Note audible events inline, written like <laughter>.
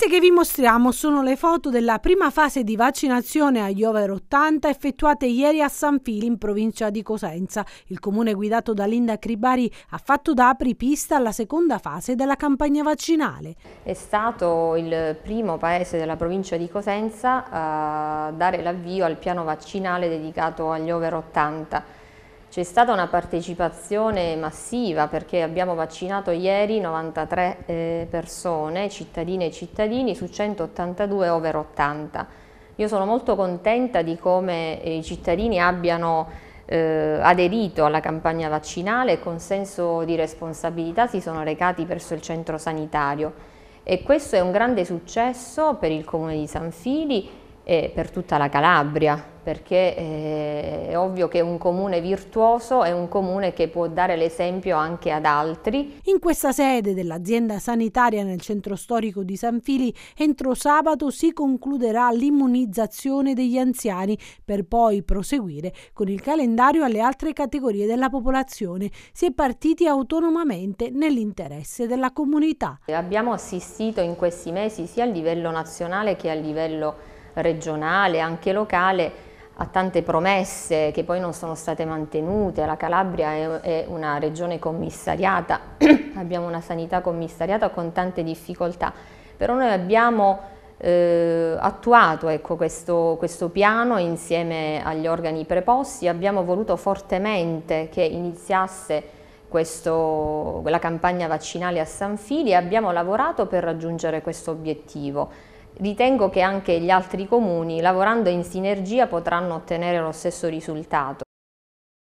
Queste che vi mostriamo sono le foto della prima fase di vaccinazione agli over 80 effettuate ieri a San Fili in provincia di Cosenza. Il comune guidato da Linda Cribari ha fatto da apripista alla seconda fase della campagna vaccinale. È stato il primo paese della provincia di Cosenza a dare l'avvio al piano vaccinale dedicato agli over 80 c'è stata una partecipazione massiva perché abbiamo vaccinato ieri 93 eh, persone, cittadine e cittadini, su 182 over 80. Io sono molto contenta di come eh, i cittadini abbiano eh, aderito alla campagna vaccinale e con senso di responsabilità si sono recati presso il centro sanitario e questo è un grande successo per il comune di San Fili e per tutta la Calabria perché eh, è ovvio che un comune virtuoso è un comune che può dare l'esempio anche ad altri. In questa sede dell'azienda sanitaria nel centro storico di San Fili, entro sabato si concluderà l'immunizzazione degli anziani per poi proseguire con il calendario alle altre categorie della popolazione. Si è partiti autonomamente nell'interesse della comunità. Abbiamo assistito in questi mesi sia a livello nazionale che a livello regionale, anche locale, a tante promesse che poi non sono state mantenute, la Calabria è, è una regione commissariata, <clears throat> abbiamo una sanità commissariata con tante difficoltà, però noi abbiamo eh, attuato ecco, questo, questo, piano insieme agli organi preposti, abbiamo voluto fortemente che iniziasse questo, la campagna vaccinale a San Fili e abbiamo lavorato per raggiungere questo obiettivo. Ritengo che anche gli altri comuni, lavorando in sinergia, potranno ottenere lo stesso risultato.